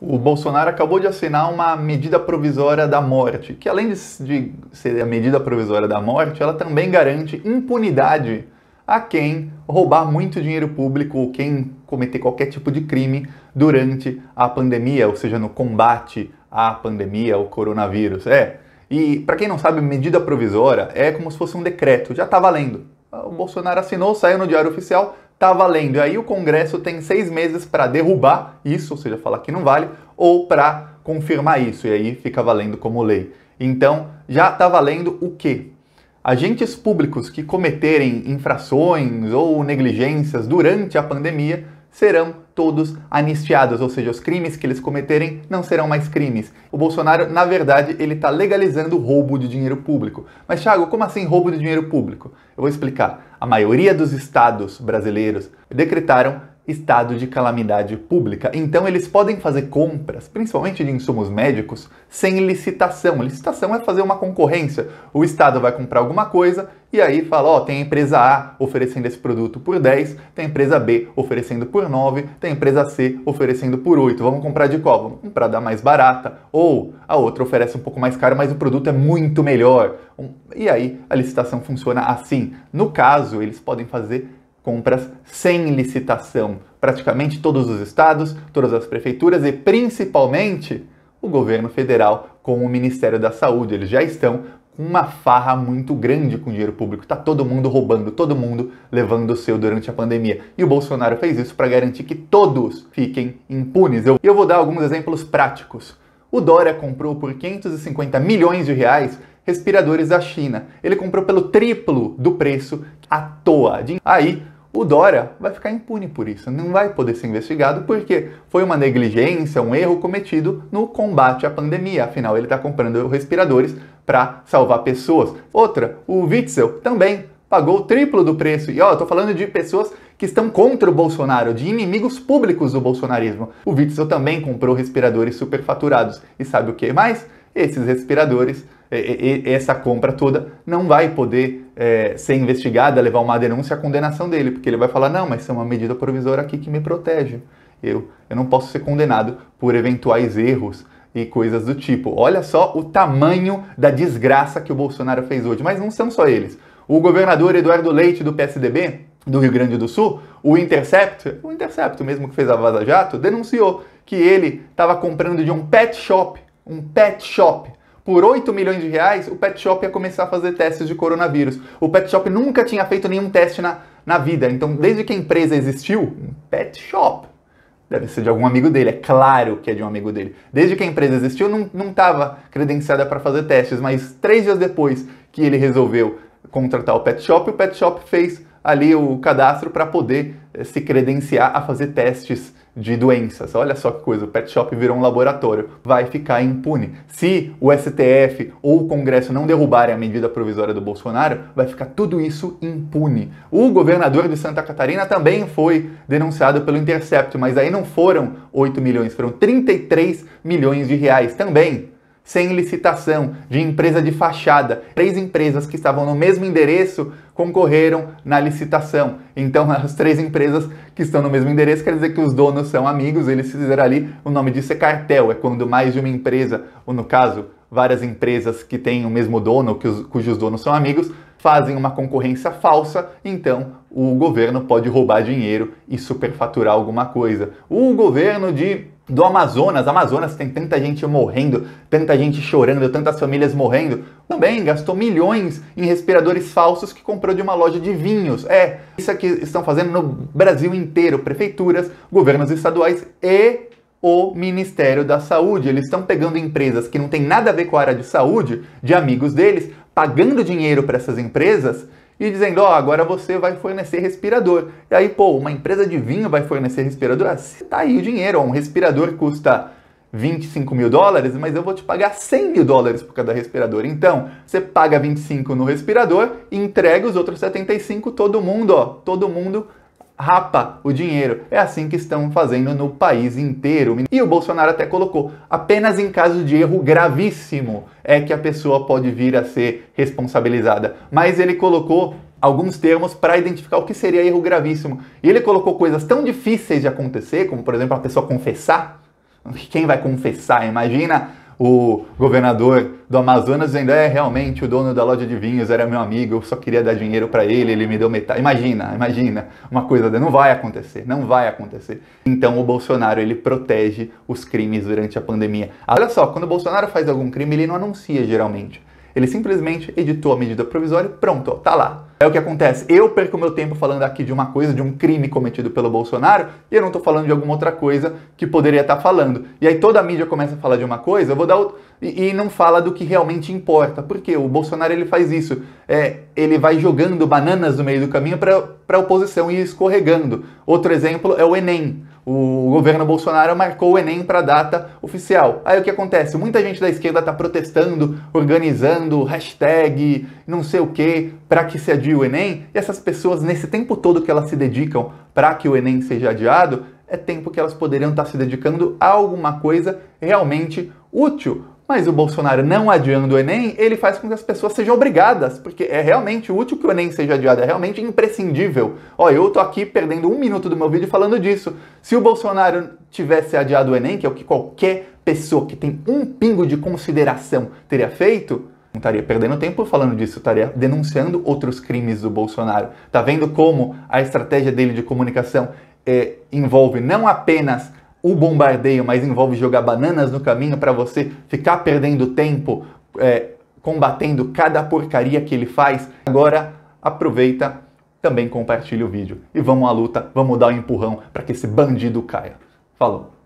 o Bolsonaro acabou de assinar uma medida provisória da morte, que além de, ser a medida provisória da morte, ela também garante impunidade a quem roubar muito dinheiro público ou quem cometer qualquer tipo de crime durante a pandemia, ou seja, no combate à pandemia, ao coronavírus. É. E para quem não sabe, medida provisória é como se fosse um decreto, já está valendo. O Bolsonaro assinou, saiu no Diário Oficial, está valendo. E aí o Congresso tem seis meses para derrubar isso, ou seja, falar que não vale, ou para confirmar isso, e aí fica valendo como lei. Então, já está valendo o quê? Agentes públicos que cometerem infrações ou negligências durante a pandemia serão todos anistiados, ou seja, os crimes que eles cometerem não serão mais crimes. O Bolsonaro, na verdade, ele está legalizando o roubo de dinheiro público. Mas, Thiago, como assim roubo de dinheiro público? Eu vou explicar. A maioria dos estados brasileiros decretaram estado de calamidade pública. Então eles podem fazer compras, principalmente de insumos médicos, sem licitação. Licitação é fazer uma concorrência. O estado vai comprar alguma coisa e aí fala, ó, oh, tem a empresa A oferecendo esse produto por 10, tem a empresa B oferecendo por 9, tem a empresa C oferecendo por 8. Vamos comprar de qual? Vamos comprar da mais barata. Ou a outra oferece um pouco mais caro, mas o produto é muito melhor. E aí a licitação funciona assim. No caso, eles podem fazer compras sem licitação. Praticamente todos os estados, todas as prefeituras e principalmente o governo federal com o Ministério da Saúde. Eles já estão com uma farra muito grande com dinheiro público. está todo mundo roubando, todo mundo levando o seu durante a pandemia. E o Bolsonaro fez isso para garantir que todos fiquem impunes. Eu, eu vou dar alguns exemplos práticos. O Dória comprou por 550 milhões de reais respiradores da China. Ele comprou pelo triplo do preço à toa. Aí o Dória vai ficar impune por isso, não vai poder ser investigado porque foi uma negligência, um erro cometido no combate à pandemia. Afinal, ele está comprando respiradores para salvar pessoas. Outra, o Witzel também pagou o triplo do preço. E ó, eu tô falando de pessoas que estão contra o Bolsonaro, de inimigos públicos do bolsonarismo. O Witzel também comprou respiradores superfaturados. E sabe o que mais? Esses respiradores essa compra toda não vai poder é, ser investigada, levar uma denúncia à condenação dele, porque ele vai falar: não, mas isso é uma medida provisória aqui que me protege. Eu, eu não posso ser condenado por eventuais erros e coisas do tipo. Olha só o tamanho da desgraça que o Bolsonaro fez hoje. Mas não são só eles. O governador Eduardo Leite, do PSDB, do Rio Grande do Sul, o Intercept, o Intercept mesmo que fez a Vaza Jato, denunciou que ele estava comprando de um pet shop, um pet shop por 8 milhões de reais, o pet shop ia começar a fazer testes de coronavírus. O pet shop nunca tinha feito nenhum teste na, na vida. Então, desde que a empresa existiu, pet shop. Deve ser de algum amigo dele, é claro que é de um amigo dele. Desde que a empresa existiu, não estava credenciada para fazer testes, mas três dias depois que ele resolveu contratar o pet shop, o pet shop fez ali o cadastro para poder eh, se credenciar a fazer testes de doenças. Olha só que coisa, o pet shop virou um laboratório, vai ficar impune. Se o STF ou o Congresso não derrubarem a medida provisória do Bolsonaro, vai ficar tudo isso impune. O governador de Santa Catarina também foi denunciado pelo Intercept, mas aí não foram 8 milhões, foram 33 milhões de reais também sem licitação, de empresa de fachada. Três empresas que estavam no mesmo endereço concorreram na licitação. Então, as três empresas que estão no mesmo endereço quer dizer que os donos são amigos, eles fizeram ali, o nome disso é cartel, é quando mais de uma empresa, ou no caso, várias empresas que têm o mesmo dono, que os, cujos donos são amigos, fazem uma concorrência falsa, então o governo pode roubar dinheiro e superfaturar alguma coisa. O governo de do Amazonas. Amazonas tem tanta gente morrendo, tanta gente chorando, tantas famílias morrendo. Também gastou milhões em respiradores falsos que comprou de uma loja de vinhos. É, isso é que estão fazendo no Brasil inteiro, prefeituras, governos estaduais e o Ministério da Saúde. Eles estão pegando empresas que não têm nada a ver com a área de saúde, de amigos deles, pagando dinheiro para essas empresas e dizendo, ó, oh, agora você vai fornecer respirador. E aí, pô, uma empresa de vinho vai fornecer respirador? Ah, tá aí o dinheiro, ó, um respirador custa 25 mil dólares, mas eu vou te pagar 100 mil dólares por cada respirador. Então, você paga 25 no respirador, entrega os outros 75, todo mundo, ó, todo mundo rapa o dinheiro. É assim que estão fazendo no país inteiro. E o Bolsonaro até colocou: apenas em caso de erro gravíssimo é que a pessoa pode vir a ser responsabilizada. Mas ele colocou alguns termos para identificar o que seria erro gravíssimo. E ele colocou coisas tão difíceis de acontecer, como por exemplo a pessoa confessar. Quem vai confessar? Imagina o governador do Amazonas ainda é realmente o dono da loja de vinhos, era meu amigo, eu só queria dar dinheiro para ele, ele me deu metade. Imagina, imagina, uma coisa não vai acontecer, não vai acontecer. Então o Bolsonaro, ele protege os crimes durante a pandemia. Olha só, quando o Bolsonaro faz algum crime, ele não anuncia geralmente. Ele simplesmente editou a medida provisória e pronto, ó, tá lá. É o que acontece. Eu perco meu tempo falando aqui de uma coisa, de um crime cometido pelo Bolsonaro, e eu não estou falando de alguma outra coisa que poderia estar tá falando. E aí toda a mídia começa a falar de uma coisa, eu vou dar outra, e, e, não fala do que realmente importa. Porque o Bolsonaro ele faz isso. É, ele vai jogando bananas no meio do caminho para a oposição ir escorregando. Outro exemplo é o Enem o governo Bolsonaro marcou o Enem para a data oficial. Aí o que acontece? Muita gente da esquerda está protestando, organizando hashtag, não sei o que, para que se adie o Enem. E essas pessoas, nesse tempo todo que elas se dedicam para que o Enem seja adiado, é tempo que elas poderiam estar tá se dedicando a alguma coisa realmente útil. Mas o Bolsonaro não adiando o Enem, ele faz com que as pessoas sejam obrigadas, porque é realmente útil que o Enem seja adiado, é realmente imprescindível. Olha, eu tô aqui perdendo um minuto do meu vídeo falando disso. Se o Bolsonaro tivesse adiado o Enem, que é o que qualquer pessoa que tem um pingo de consideração teria feito, não estaria perdendo tempo falando disso, estaria denunciando outros crimes do Bolsonaro. Tá vendo como a estratégia dele de comunicação eh, envolve não apenas o bombardeio, mas envolve jogar bananas no caminho para você ficar perdendo tempo é, combatendo cada porcaria que ele faz. Agora aproveita, também compartilha o vídeo e vamos à luta, vamos dar um empurrão para que esse bandido caia. Falou!